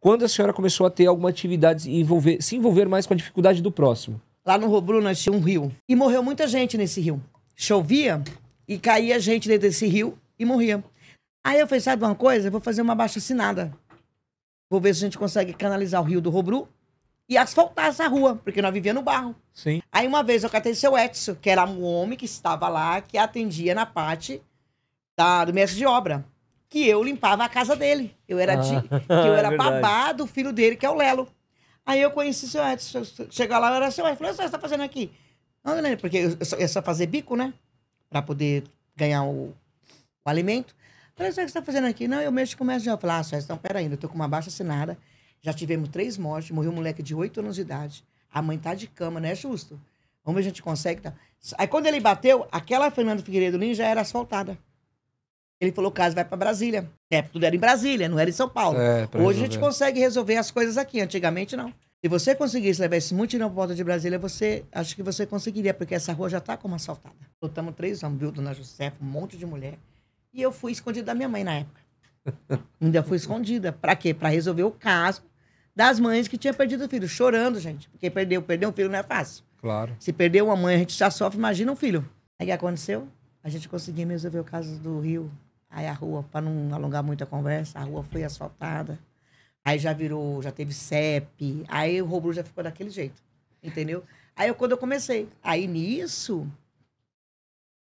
quando a senhora começou a ter alguma atividade e envolver, se envolver mais com a dificuldade do próximo? Lá no Robru nós tinha um rio. E morreu muita gente nesse rio. Chovia e caía gente dentro desse rio e morria. Aí eu falei, sabe uma coisa? Eu vou fazer uma baixa assinada. Vou ver se a gente consegue canalizar o rio do Robru e asfaltar essa rua, porque nós vivíamos no barro. Sim. Aí uma vez eu catei seu Edson, que era um homem que estava lá, que atendia na parte da, do mestre de obra que eu limpava a casa dele. Eu era, ah, de, que eu era é babá do filho dele, que é o Lelo. Aí eu conheci o seu Edson. Chegar lá, eu era seu Edson. Falei, o que você tá fazendo aqui? Não, né? Porque eu só, eu só fazer bico, né? Pra poder ganhar o, o alimento. Falei, o que você tá fazendo aqui? Não, eu mexo com o comércio. Eu falei, ah, Suécio, então peraí, eu tô com uma baixa assinada. Já tivemos três mortes. Morreu um moleque de oito anos de idade. A mãe tá de cama, não é justo? Vamos ver se a gente consegue. Tá? Aí quando ele bateu, aquela Fernando Figueiredo Lins já era asfaltada. Ele falou, caso vai para Brasília. É, tudo era em Brasília, não era em São Paulo. É, Hoje resolver. a gente consegue resolver as coisas aqui, antigamente não. Se você conseguisse levar esse mutirão para volta de Brasília, você acho que você conseguiria, porque essa rua já está como assaltada. Lutamos três anos, viu, Dona Josefa, um monte de mulher. E eu fui escondida da minha mãe na época. Ainda fui escondida. Para quê? Para resolver o caso das mães que tinham perdido o filho. Chorando, gente. Porque perdeu, um filho não é fácil. Claro. Se perdeu uma mãe, a gente já sofre, imagina um filho. Aí o que aconteceu? A gente conseguiu resolver o caso do Rio, Aí a rua, para não alongar muito a conversa, a rua foi asfaltada. Aí já virou, já teve CEP. Aí o Robru já ficou daquele jeito, entendeu? Aí eu, quando eu comecei, aí nisso,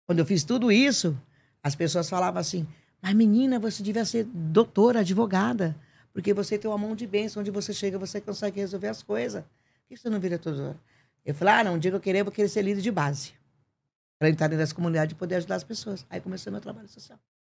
quando eu fiz tudo isso, as pessoas falavam assim: mas menina, você devia ser doutora, advogada, porque você tem uma mão de bênção, onde você chega, você consegue resolver as coisas. Por que você não vira doutora? Eu falei: ah, não, um dia que eu queria eu vou querer ser líder de base, para entrar dentro das comunidades e poder ajudar as pessoas. Aí começou meu trabalho social.